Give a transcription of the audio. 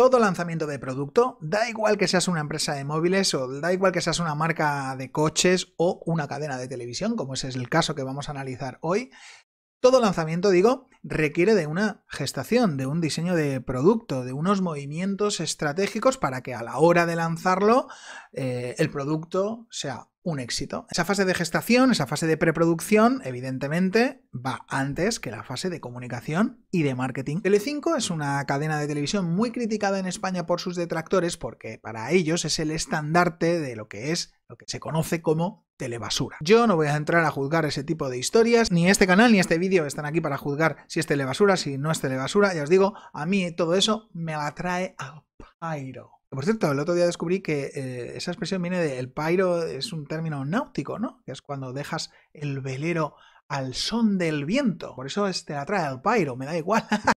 todo lanzamiento de producto, da igual que seas una empresa de móviles o da igual que seas una marca de coches o una cadena de televisión, como ese es el caso que vamos a analizar hoy, todo lanzamiento, digo, requiere de una gestación, de un diseño de producto, de unos movimientos estratégicos para que a la hora de lanzarlo eh, el producto sea un éxito. Esa fase de gestación, esa fase de preproducción, evidentemente, va antes que la fase de comunicación y de marketing. Telecinco es una cadena de televisión muy criticada en España por sus detractores porque para ellos es el estandarte de lo que es lo que se conoce como telebasura. Yo no voy a entrar a juzgar ese tipo de historias, ni este canal ni este vídeo están aquí para juzgar si es telebasura, si no es telebasura, ya os digo, a mí todo eso me atrae a pyro. Por cierto, el otro día descubrí que eh, esa expresión viene de el pyro, es un término náutico, ¿no? Que es cuando dejas el velero al son del viento. Por eso este, la trae al pyro, me da igual.